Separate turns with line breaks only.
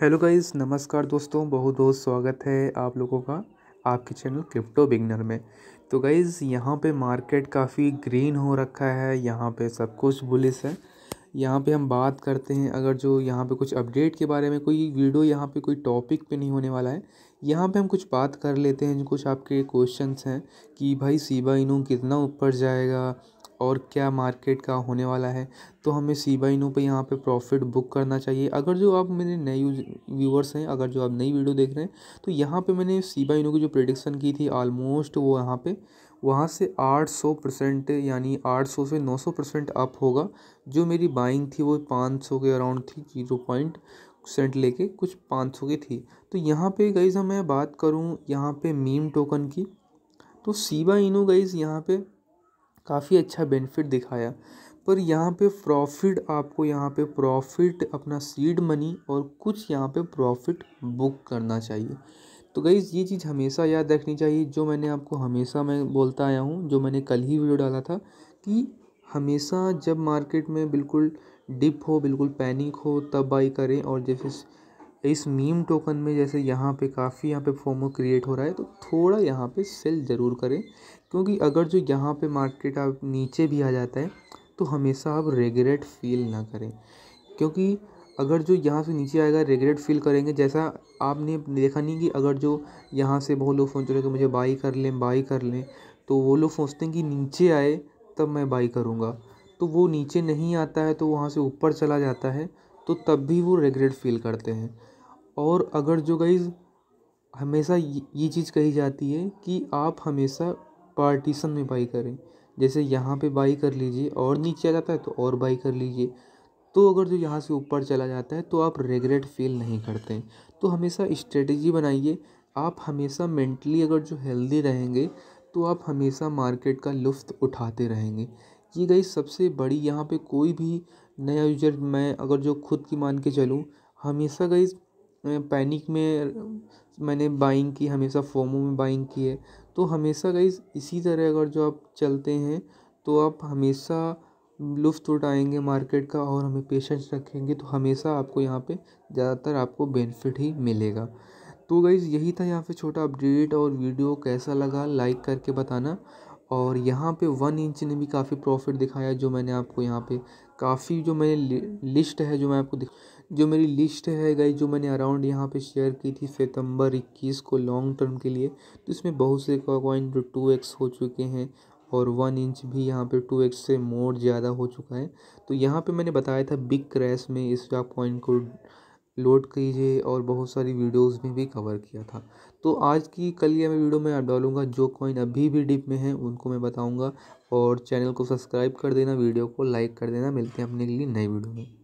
hello guys नमस्कार दोस्तों बहुत बहुत स्वागत है आप लोगों का आपके चैनल क्रिप्टो बिगनर में तो गाइज़ यहाँ पे मार्केट काफ़ी ग्रीन हो रखा है यहाँ पे सब कुछ बुलिस है यहाँ पे हम बात करते हैं अगर जो यहाँ पे कुछ अपडेट के बारे में कोई वीडियो यहाँ पे कोई टॉपिक पे नहीं होने वाला है यहाँ पे हम कुछ बात कर लेते हैं जो कुछ आपके क्वेश्चंस हैं कि भाई सीबा इनू कितना ऊपर जाएगा और क्या मार्केट का होने वाला है तो हमें सी बाई नो पे यहाँ पे प्रॉफिट बुक करना चाहिए अगर जो आप मेरे नए व्यूवर्स हैं अगर जो आप नई वीडियो देख रहे हैं तो यहाँ पे मैंने सी बाई नो की जो प्रडिक्शन की थी आलमोस्ट वो यहाँ पे वहाँ से 800 परसेंट यानी 800 से 900 परसेंट अप होगा जो मेरी बाइंग थी वो 500 के अराउंड थी जीरो पॉइंट सेंट लेके कुछ 500 की थी तो यहाँ पे गाइज मैं बात करूँ यहाँ पे मीम टोकन की तो सीबा इनो गईज यहाँ पे काफ़ी अच्छा बेनिफिट दिखाया पर यहाँ पे प्रॉफिट आपको यहाँ पे प्रॉफिट अपना सीड मनी और कुछ यहाँ पे प्रॉफिट बुक करना चाहिए तो गई ये चीज़ हमेशा याद रखनी चाहिए जो मैंने आपको हमेशा मैं बोलता आया हूँ जो मैंने कल ही वीडियो डाला था कि हमेशा जब मार्केट में बिल्कुल डिप हो बिल्कुल पैनिक हो तब बाई करें और जैसे इस मीम टोकन में जैसे यहाँ पे काफ़ी यहाँ पे फोमो क्रिएट हो रहा है तो थोड़ा यहाँ पे सेल ज़रूर करें क्योंकि अगर जो यहाँ पे मार्केट आप नीचे भी आ जाता है तो हमेशा आप रेगरेट फील ना करें क्योंकि अगर जो यहाँ से नीचे आएगा रेगरेट फील करेंगे जैसा आपने देखा नहीं कि अगर जो यहाँ से बहुत लोग सोच रहे कि मुझे बाई कर लें बाई कर लें तो वो लोग सोचते हैं कि नीचे आए तब मैं बाई करूँगा तो वो नीचे नहीं आता है तो वहाँ से ऊपर चला जाता है तो तब भी वो रेगरेट फील करते हैं और अगर जो गई हमेशा ये चीज़ कही जाती है कि आप हमेशा पार्टीशन में बाई करें जैसे यहाँ पे बाई कर लीजिए और नीचे आ जाता है तो और बाई कर लीजिए तो अगर जो यहाँ से ऊपर चला जाता है तो आप रिग्रेट फील नहीं करते तो हमेशा स्ट्रेटजी बनाइए आप हमेशा मेंटली अगर जो हेल्दी रहेंगे तो आप हमेशा मार्केट का लुफ्त उठाते रहेंगे ये गई सबसे बड़ी यहाँ पे कोई भी नया यूजर मैं अगर जो खुद की मान के चलूँ हमेशा गई पैनिक में मैंने बाइंग की हमेशा फोमो में बाइंग की है तो हमेशा गाइज़ इसी तरह अगर जो आप चलते हैं तो आप हमेशा लुफ़्त उठाएंगे मार्केट का और हमें पेशेंस रखेंगे तो हमेशा आपको यहाँ पे ज़्यादातर आपको बेनिफिट ही मिलेगा तो गाइज़ यही था यहाँ पे छोटा अपडेट और वीडियो कैसा लगा लाइक करके बताना और यहाँ पे वन इंच ने भी काफ़ी प्रॉफिट दिखाया जो मैंने आपको यहाँ पे काफ़ी जो मैंने लिस्ट है जो मैं आपको दिख जो मेरी लिस्ट है गई जो मैंने अराउंड यहाँ पे शेयर की थी सितंबर 21 को लॉन्ग टर्म के लिए तो इसमें बहुत से कॉइन जो टू एक्स हो चुके हैं और वन इंच भी यहाँ पे टू एक्स से मोर ज़्यादा हो चुका है तो यहाँ पे मैंने बताया था बिग क्रैश में इस आप कॉइन को लोड कीजिए और बहुत सारी वीडियोस में भी कवर किया था तो आज की कल या मैं वीडियो में आप डालूंगा जो कॉइन अभी भी डिप में है उनको मैं बताऊंगा और चैनल को सब्सक्राइब कर देना वीडियो को लाइक कर देना मिलते हैं अपने लिए नई वीडियो में